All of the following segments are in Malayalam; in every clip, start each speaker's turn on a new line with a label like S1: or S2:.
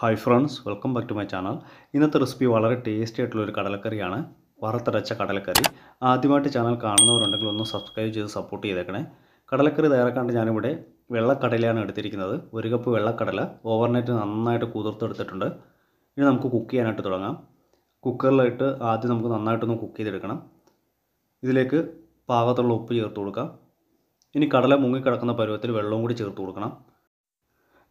S1: hi friends welcome back to my channel ഇന്നത്തെ റെസിപ്പി വളരെ ടേസ്റ്റി ആയിട്ടുള്ള ഒരു കടലക്കറിയാണ് വറുത്തരച്ച കടലക്കറി ആദ്യമായിട്ട് ചാനൽ കാണുന്നവരുണ്ടെങ്കിൽ ഒന്ന് സബ്സ്ക്രൈബ് ചെയ്ത് സപ്പോർട്ട് ചെയ്തേക്കണേ കടലക്കറി തയ്യാറാക്കാണ്ട് ഞാനിവിടെ വെള്ളക്കടലയാണ് എടുത്തിരിക്കുന്നത് ഒരു കപ്പ് വെള്ളക്കടല ഓവർനൈറ്റ് നന്നായിട്ട് കുതിർത്തെടുത്തിട്ടുണ്ട് ഇനി നമുക്ക് കുക്ക് ചെയ്യാനായിട്ട് തുടങ്ങാം കുക്കറിലിട്ട് ആദ്യം നമുക്ക് നന്നായിട്ടൊന്ന് കുക്ക് ചെയ്തെടുക്കണം ഇതിലേക്ക് പാകത്തുള്ള ഉപ്പ് ചേർത്ത് കൊടുക്കാം ഇനി കടല മുങ്ങിക്കിടക്കുന്ന പരുവത്തിൽ വെള്ളവും കൂടി ചേർത്ത് കൊടുക്കണം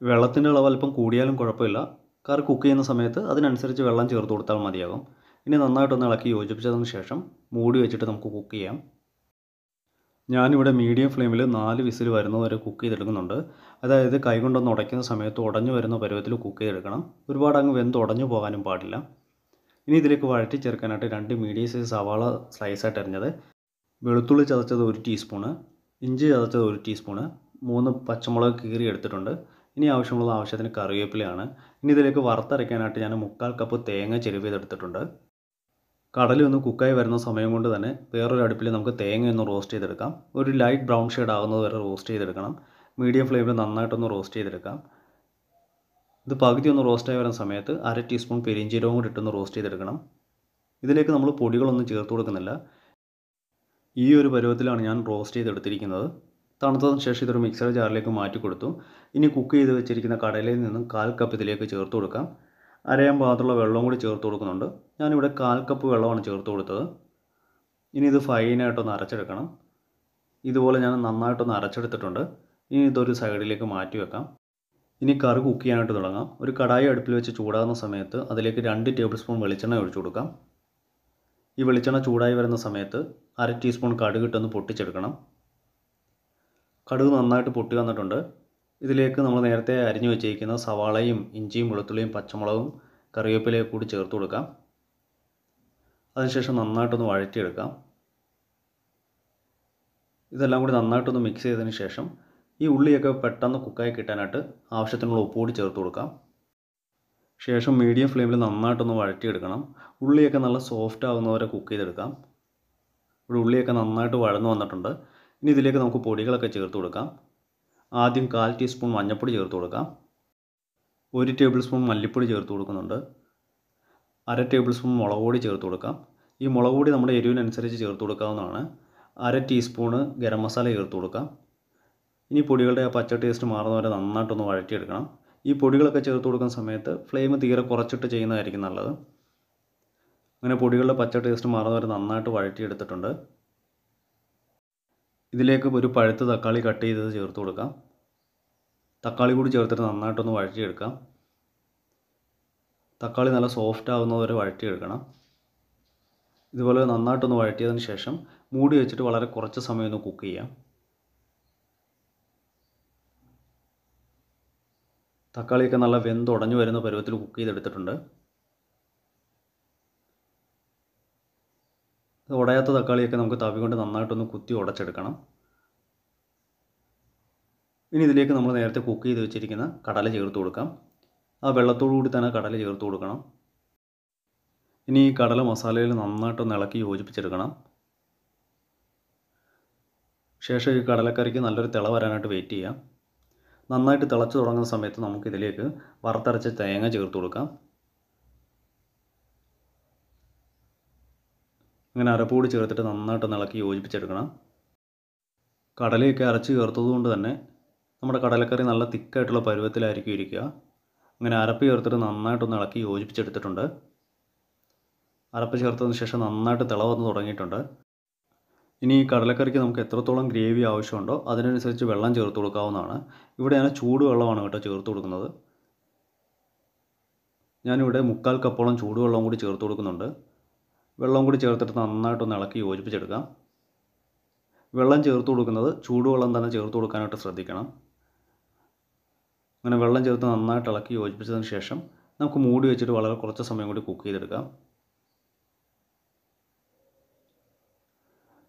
S1: വെള്ളത്തിൻ്റെ അളവ് അല്പം കൂടിയാലും കുഴപ്പമില്ല കറി കുക്ക് ചെയ്യുന്ന സമയത്ത് അതിനനുസരിച്ച് വെള്ളം ചേർത്ത് കൊടുത്താൽ മതിയാകും ഇനി നന്നായിട്ടൊന്ന് ഇളക്കി യോജിപ്പിച്ചതിന് ശേഷം മൂടി വെച്ചിട്ട് നമുക്ക് കുക്ക് ചെയ്യാം ഞാനിവിടെ മീഡിയം ഫ്ലെയിമിൽ നാല് വിസിൽ വരുന്നതുവരെ വരെ കുക്ക് ചെയ്തെടുക്കുന്നുണ്ട് അതായത് കൈകൊണ്ടൊന്ന് ഉടയ്ക്കുന്ന സമയത്ത് ഉടഞ്ഞു വരുന്ന പരുവത്തിൽ കുക്ക് ചെയ്തെടുക്കണം ഒരുപാട് അങ്ങ് വെന്ത് ഉടഞ്ഞു പോകാനും പാടില്ല ഇനി ഇതിലേക്ക് വഴറ്റി ചേർക്കാനായിട്ട് രണ്ട് മീഡിയം സൈസ് സവാള സ്ലൈസായിട്ട് എറിഞ്ഞത് വെളുത്തുള്ളി ചതച്ചത് ഒരു ടീസ്പൂണ് ഇഞ്ചി ചതച്ചത് ഒരു ടീസ്പൂണ് മൂന്ന് പച്ചമുളക് കീറി എടുത്തിട്ടുണ്ട് ഇനി ആവശ്യമുള്ള ആവശ്യത്തിന് കറിവേപ്പിലയാണ് ഇനി ഇതിലേക്ക് വറുത്തരയ്ക്കാനായിട്ട് ഞാൻ മുക്കാൽ കപ്പ് തേങ്ങ ചെരുവ് ചെയ്തെടുത്തിട്ടുണ്ട് കടലിൽ ഒന്ന് കുക്കായി വരുന്ന സമയം കൊണ്ട് തന്നെ വേറൊരു അടുപ്പിൽ നമുക്ക് തേങ്ങ ഒന്ന് റോസ്റ്റ് ചെയ്തെടുക്കാം ഒരു ലൈറ്റ് ബ്രൗൺ ഷെയ്ഡ് ആകുന്നത് വരെ റോസ്റ്റ് ചെയ്തെടുക്കണം മീഡിയം ഫ്ലെയിമിൽ നന്നായിട്ടൊന്ന് റോസ്റ്റ് ചെയ്തെടുക്കാം ഇത് പകുതി ഒന്ന് റോസ്റ്റായി വരുന്ന സമയത്ത് അര ടീസ്പൂൺ പെരിഞ്ചീരവും കൂടി ഇട്ടൊന്ന് റോസ്റ്റ് ചെയ്തെടുക്കണം ഇതിലേക്ക് നമ്മൾ പൊടികളൊന്നും ചേർത്ത് കൊടുക്കുന്നില്ല ഈ ഒരു പരുവത്തിലാണ് ഞാൻ റോസ്റ്റ് ചെയ്തെടുത്തിരിക്കുന്നത് തണുത്തതിന് ശേഷം ഇതൊരു മിക്സർ ജാറിലേക്ക് മാറ്റി കൊടുത്തു ഇനി കുക്ക് ചെയ്ത് വെച്ചിരിക്കുന്ന കടലയിൽ നിന്നും കാൽ കപ്പ് ഇതിലേക്ക് ചേർത്ത് കൊടുക്കാം അരയാൻ പാകത്തുള്ള വെള്ളവും കൂടി ചേർത്ത് കൊടുക്കുന്നുണ്ട് ഞാനിവിടെ കാൽ കപ്പ് വെള്ളമാണ് ചേർത്ത് കൊടുത്തത് ഇനി ഇത് ഫൈനായിട്ടൊന്ന് അരച്ചെടുക്കണം ഇതുപോലെ ഞാൻ നന്നായിട്ടൊന്ന് അരച്ചെടുത്തിട്ടുണ്ട് ഇനി ഇതൊരു സൈഡിലേക്ക് മാറ്റി വെക്കാം ഇനി കറി കുക്ക് ചെയ്യാനായിട്ട് തുടങ്ങാം ഒരു കടായി അടുപ്പിൽ വെച്ച് ചൂടാകുന്ന സമയത്ത് അതിലേക്ക് രണ്ട് ടേബിൾ സ്പൂൺ വെളിച്ചെണ്ണ ഒഴിച്ചു കൊടുക്കാം ഈ വെളിച്ചെണ്ണ ചൂടായി വരുന്ന സമയത്ത് അര ടീസ്പൂൺ കടുക് പൊട്ടിച്ചെടുക്കണം കടുക് നന്നായിട്ട് പൊട്ടി വന്നിട്ടുണ്ട് ഇതിലേക്ക് നമ്മൾ നേരത്തെ അരിഞ്ഞു വെച്ചിരിക്കുന്ന സവാളയും ഇഞ്ചിയും വെളുത്തുള്ളിയും പച്ചമുളകും കറിവേപ്പിലയും കൂടി ചേർത്ത് കൊടുക്കാം അതിനുശേഷം നന്നായിട്ടൊന്ന് വഴറ്റിയെടുക്കാം ഇതെല്ലാം കൂടി നന്നായിട്ടൊന്ന് മിക്സ് ചെയ്തതിന് ശേഷം ഈ ഉള്ളിയൊക്കെ പെട്ടെന്ന് കുക്കായി കിട്ടാനായിട്ട് ആവശ്യത്തിനുള്ള ഉപ്പ് കൂടി ചേർത്ത് കൊടുക്കാം ശേഷം മീഡിയം ഫ്ലെയിമിൽ നന്നായിട്ടൊന്ന് വഴറ്റിയെടുക്കണം ഉള്ളിയൊക്കെ നല്ല സോഫ്റ്റ് ആകുന്ന വരെ കുക്ക് ചെയ്തെടുക്കാം ഇവിടെ ഉള്ളിയൊക്കെ നന്നായിട്ട് വഴന്നു വന്നിട്ടുണ്ട് ഇനി ഇതിലേക്ക് നമുക്ക് പൊടികളൊക്കെ ചേർത്ത് കൊടുക്കാം ആദ്യം കാൽ ടീസ്പൂൺ മഞ്ഞൾപ്പൊടി ചേർത്ത് കൊടുക്കാം ഒരു ടേബിൾ സ്പൂൺ മല്ലിപ്പൊടി ചേർത്ത് കൊടുക്കുന്നുണ്ട് അര ടേബിൾ സ്പൂൺ മുളക് പൊടി ചേർത്ത് കൊടുക്കാം ഈ മുളക് പൊടി നമ്മുടെ എരിവിനനുസരിച്ച് ചേർത്ത് കൊടുക്കാവുന്നതാണ് അര ടീസ്പൂണ് ഗരം മസാല ചേർത്ത് കൊടുക്കാം ഇനി പൊടികളുടെ ആ പച്ച ടേസ്റ്റ് മാറുന്നവരെ നന്നായിട്ടൊന്ന് വഴറ്റിയെടുക്കണം ഈ പൊടികളൊക്കെ ചേർത്ത് കൊടുക്കുന്ന സമയത്ത് ഫ്ലെയിം തീരെ കുറച്ചിട്ട് ചെയ്യുന്നതായിരിക്കും നല്ലത് അങ്ങനെ പൊടികളുടെ പച്ച ടേസ്റ്റ് മാറുന്നവരെ നന്നായിട്ട് വഴറ്റിയെടുത്തിട്ടുണ്ട് ഇതിലേക്ക് ഒരു പഴുത്ത തക്കാളി കട്ട് ചെയ്തത് ചേർത്ത് കൊടുക്കാം തക്കാളി കൂടി ചേർത്തിട്ട് നന്നായിട്ടൊന്ന് വഴറ്റിയെടുക്കാം തക്കാളി നല്ല സോഫ്റ്റ് ആകുന്നത് വരെ വഴറ്റിയെടുക്കണം ഇതുപോലെ നന്നായിട്ടൊന്ന് വഴറ്റിയതിന് ശേഷം മൂടി വെച്ചിട്ട് വളരെ കുറച്ച് സമയം ഒന്ന് കുക്ക് ചെയ്യാം തക്കാളിയൊക്കെ നല്ല വെന്തുടഞ്ഞു വരുന്ന പരുവത്തിൽ കുക്ക് ചെയ്തെടുത്തിട്ടുണ്ട് ഉടയാത്ത തക്കാളിയൊക്കെ നമുക്ക് തവി കൊണ്ട് നന്നായിട്ടൊന്ന് കുത്തി ഉടച്ചെടുക്കണം ഇനി ഇതിലേക്ക് നമ്മൾ നേരത്തെ കുക്ക് ചെയ്ത് വെച്ചിരിക്കുന്ന കടല ചേർത്ത് കൊടുക്കാം ആ വെള്ളത്തോടു കൂടി തന്നെ കടല ചേർത്ത് കൊടുക്കണം ഇനി ഈ കടല മസാലയിൽ നന്നായിട്ടൊന്ന് ഇളക്കി യോജിപ്പിച്ചെടുക്കണം ശേഷം ഈ കടലക്കറിക്ക് നല്ലൊരു തിള വരാനായിട്ട് വെയിറ്റ് ചെയ്യാം നന്നായിട്ട് തിളച്ച് തുടങ്ങുന്ന സമയത്ത് നമുക്ക് ഇതിലേക്ക് വറുത്തരച്ച തേങ്ങ ചേർത്ത് കൊടുക്കാം അങ്ങനെ അരപ്പൂടി ചേർത്തിട്ട് നന്നായിട്ടൊന്ന് ഇളക്കി യോജിപ്പിച്ചെടുക്കണം കടലയൊക്കെ അരച്ച് ചേർത്തത് കൊണ്ട് തന്നെ നമ്മുടെ കടലക്കറി നല്ല തിക്കായിട്ടുള്ള പരുവത്തിലായിരിക്കും ഇരിക്കുക അങ്ങനെ അരപ്പ് ചേർത്തിട്ട് നന്നായിട്ടൊന്ന് ഇളക്കി യോജിപ്പിച്ചെടുത്തിട്ടുണ്ട് അരപ്പ് ചേർത്തതിന് ശേഷം നന്നായിട്ട് തിള വന്ന് തുടങ്ങിയിട്ടുണ്ട് ഇനി ഈ കടലക്കറിക്ക് നമുക്ക് എത്രത്തോളം ഗ്രേവി ആവശ്യമുണ്ടോ അതിനനുസരിച്ച് വെള്ളം ചേർത്ത് കൊടുക്കാവുന്നതാണ് ഇവിടെ ഞാൻ ചൂടുവെള്ളമാണ് കേട്ടോ ചേർത്ത് കൊടുക്കുന്നത് ഞാനിവിടെ മുക്കാൽ കപ്പോളം ചൂടുവെള്ളം കൂടി ചേർത്ത് കൊടുക്കുന്നുണ്ട് വെള്ളം കൂടി ചേർത്തിട്ട് നന്നായിട്ടൊന്ന് ഇളക്കി യോജിപ്പിച്ചെടുക്കാം വെള്ളം ചേർത്ത് കൊടുക്കുന്നത് ചൂടുവെള്ളം തന്നെ ചേർത്ത് കൊടുക്കാനായിട്ട് ശ്രദ്ധിക്കണം അങ്ങനെ വെള്ളം ചേർത്ത് നന്നായിട്ട് ഇളക്കി യോജിപ്പിച്ചതിന് ശേഷം നമുക്ക് മൂടി വെച്ചിട്ട് വളരെ കുറച്ച് സമയം കൂടി കുക്ക് ചെയ്തെടുക്കാം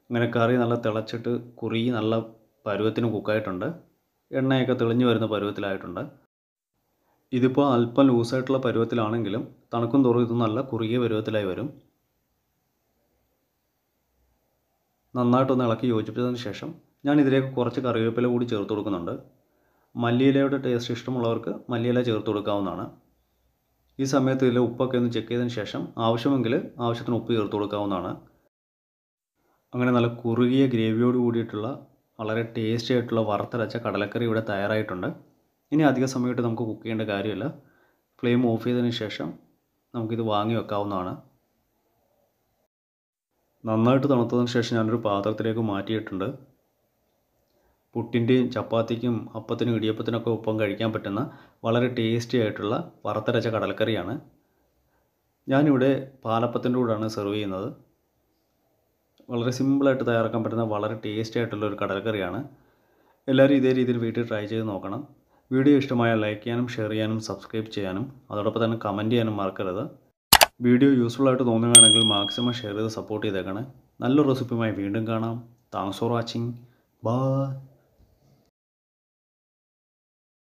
S1: അങ്ങനെ കറി നല്ല തിളച്ചിട്ട് കുറി നല്ല പരുവത്തിന് കുക്കായിട്ടുണ്ട് എണ്ണയൊക്കെ തെളിഞ്ഞു വരുന്ന പരുവത്തിലായിട്ടുണ്ട് ഇതിപ്പോൾ അല്പം ലൂസായിട്ടുള്ള പരുവത്തിലാണെങ്കിലും തണുക്കും തോറും ഇത് നല്ല കുറുകിയ പരുവത്തിലായി വരും നന്നായിട്ടൊന്ന് ഇളക്കി യോജിപ്പിച്ചതിന് ശേഷം ഞാൻ ഇതിലേക്ക് കുറച്ച് കറിവേപ്പില കൂടി ചേർത്ത് കൊടുക്കുന്നുണ്ട് മല്ലിയിലയുടെ ടേസ്റ്റ് ഇഷ്ടമുള്ളവർക്ക് മല്ലിയില ചേർത്ത് കൊടുക്കാവുന്നതാണ് ഈ സമയത്ത് ഇതിൽ ഉപ്പൊക്കെ ഒന്ന് ചെക്ക് ചെയ്തതിന് ശേഷം ആവശ്യമെങ്കിൽ ആവശ്യത്തിന് ഉപ്പ് ചേർത്ത് കൊടുക്കാവുന്നതാണ് അങ്ങനെ നല്ല കുറുകിയ ഗ്രേവിയോട് കൂടിയിട്ടുള്ള വളരെ ടേസ്റ്റി ആയിട്ടുള്ള വറുത്തരച്ച കടലക്കറി ഇവിടെ തയ്യാറായിട്ടുണ്ട് ഇനി അധിക സമയമായിട്ട് നമുക്ക് കുക്ക് ചെയ്യേണ്ട കാര്യമില്ല ഫ്ലെയിം ഓഫ് ചെയ്തതിന് ശേഷം നമുക്കിത് വാങ്ങി വെക്കാവുന്നതാണ് നന്നായിട്ട് തണുത്തതിന് ശേഷം ഞാനൊരു പാത്രത്തിലേക്ക് മാറ്റിയിട്ടുണ്ട് പുട്ടിൻ്റെയും ചപ്പാത്തിക്കും അപ്പത്തിനും ഇടിയപ്പത്തിനൊക്കെ ഒപ്പം കഴിക്കാൻ പറ്റുന്ന വളരെ ടേസ്റ്റി ആയിട്ടുള്ള വറുത്തരച്ച കടൽക്കറിയാണ് ഞാനിവിടെ പാലപ്പത്തിൻ്റെ കൂടെയാണ് സെർവ് ചെയ്യുന്നത് വളരെ സിമ്പിളായിട്ട് തയ്യാറാക്കാൻ പറ്റുന്ന വളരെ ടേസ്റ്റി ആയിട്ടുള്ള ഒരു കടലക്കറിയാണ് എല്ലാവരും ഇതേ രീതിയിൽ വീട്ടിൽ ട്രൈ ചെയ്ത് നോക്കണം വീഡിയോ ഇഷ്ടമായ ലൈക്ക് ചെയ്യാനും ഷെയർ ചെയ്യാനും സബ്സ്ക്രൈബ് ചെയ്യാനും അതോടൊപ്പം തന്നെ കമൻറ്റ് ചെയ്യാനും മറക്കരുത് വീഡിയോ യൂസ്ഫുൾ ആയിട്ട് തോന്നുകയാണെങ്കിൽ മാക്സിമം ഷെയർ ചെയ്ത് സപ്പോർട്ട് ചെയ്തേക്കണേ നല്ല റെസിപ്പിയുമായി വീണ്ടും കാണാം താങ്ക്സ് ഫോർ വാച്ചിങ് ബൈ